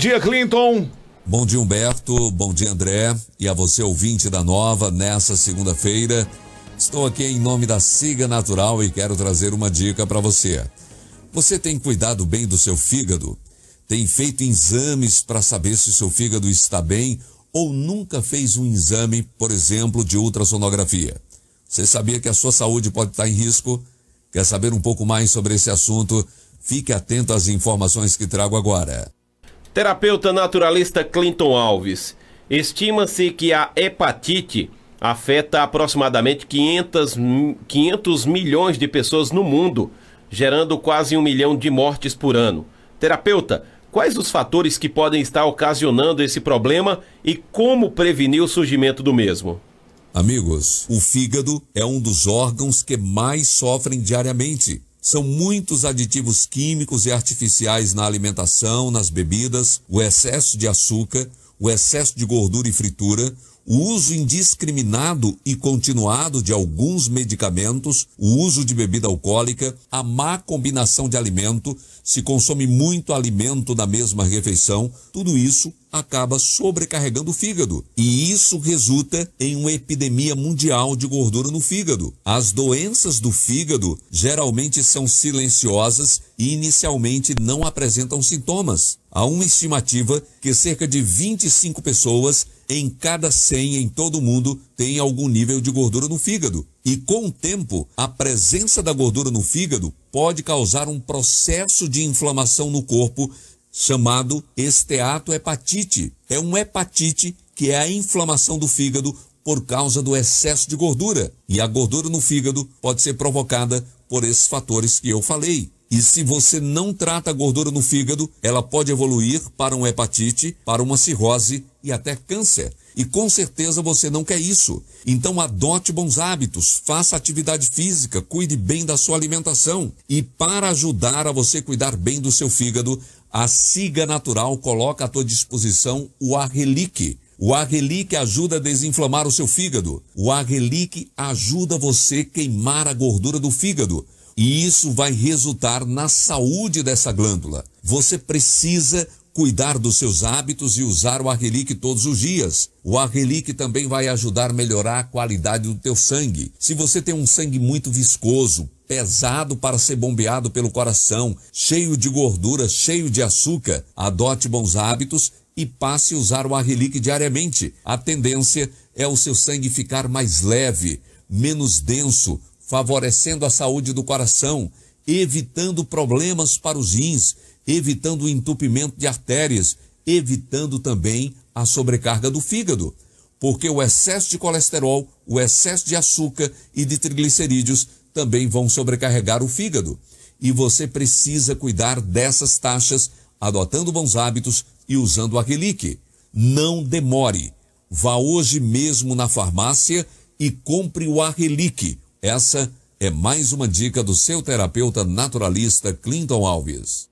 dia, Clinton. Bom dia, Humberto. Bom dia, André. E a você, ouvinte da Nova, nessa segunda-feira. Estou aqui em nome da Siga Natural e quero trazer uma dica para você. Você tem cuidado bem do seu fígado? Tem feito exames para saber se o seu fígado está bem ou nunca fez um exame, por exemplo, de ultrassonografia? Você sabia que a sua saúde pode estar em risco? Quer saber um pouco mais sobre esse assunto? Fique atento às informações que trago agora. Terapeuta naturalista Clinton Alves. Estima-se que a hepatite afeta aproximadamente 500, 500 milhões de pessoas no mundo, gerando quase um milhão de mortes por ano. Terapeuta, quais os fatores que podem estar ocasionando esse problema e como prevenir o surgimento do mesmo? Amigos, o fígado é um dos órgãos que mais sofrem diariamente são muitos aditivos químicos e artificiais na alimentação, nas bebidas, o excesso de açúcar, o excesso de gordura e fritura, o uso indiscriminado e continuado de alguns medicamentos, o uso de bebida alcoólica, a má combinação de alimento, se consome muito alimento na mesma refeição, tudo isso acaba sobrecarregando o fígado. E isso resulta em uma epidemia mundial de gordura no fígado. As doenças do fígado geralmente são silenciosas e inicialmente não apresentam sintomas. Há uma estimativa que cerca de 25 pessoas em cada 100 em todo o mundo tem algum nível de gordura no fígado. E com o tempo, a presença da gordura no fígado pode causar um processo de inflamação no corpo chamado esteatohepatite. É um hepatite que é a inflamação do fígado por causa do excesso de gordura. E a gordura no fígado pode ser provocada por esses fatores que eu falei. E se você não trata a gordura no fígado, ela pode evoluir para uma hepatite, para uma cirrose e até câncer. E com certeza você não quer isso. Então adote bons hábitos, faça atividade física, cuide bem da sua alimentação. E para ajudar a você cuidar bem do seu fígado, a Siga Natural coloca à tua disposição o Arrelique. O Arrelique ajuda a desinflamar o seu fígado. O Arrelique ajuda você a queimar a gordura do fígado e isso vai resultar na saúde dessa glândula. Você precisa cuidar dos seus hábitos e usar o Arrelique todos os dias. O Arrelique também vai ajudar a melhorar a qualidade do teu sangue. Se você tem um sangue muito viscoso, pesado para ser bombeado pelo coração, cheio de gordura, cheio de açúcar, adote bons hábitos e passe a usar o Arrelique diariamente. A tendência é o seu sangue ficar mais leve, menos denso, favorecendo a saúde do coração, evitando problemas para os rins, evitando o entupimento de artérias, evitando também a sobrecarga do fígado. Porque o excesso de colesterol, o excesso de açúcar e de triglicerídeos também vão sobrecarregar o fígado. E você precisa cuidar dessas taxas adotando bons hábitos e usando o Relique. Não demore. Vá hoje mesmo na farmácia e compre o Arrelique, essa é mais uma dica do seu terapeuta naturalista Clinton Alves.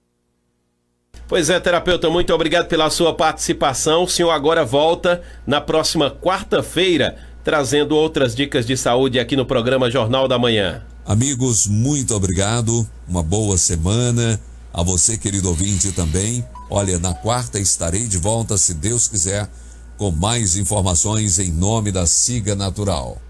Pois é, terapeuta, muito obrigado pela sua participação. O senhor agora volta na próxima quarta-feira trazendo outras dicas de saúde aqui no programa Jornal da Manhã. Amigos, muito obrigado. Uma boa semana. A você, querido ouvinte, também. Olha, na quarta estarei de volta, se Deus quiser, com mais informações em nome da Siga Natural.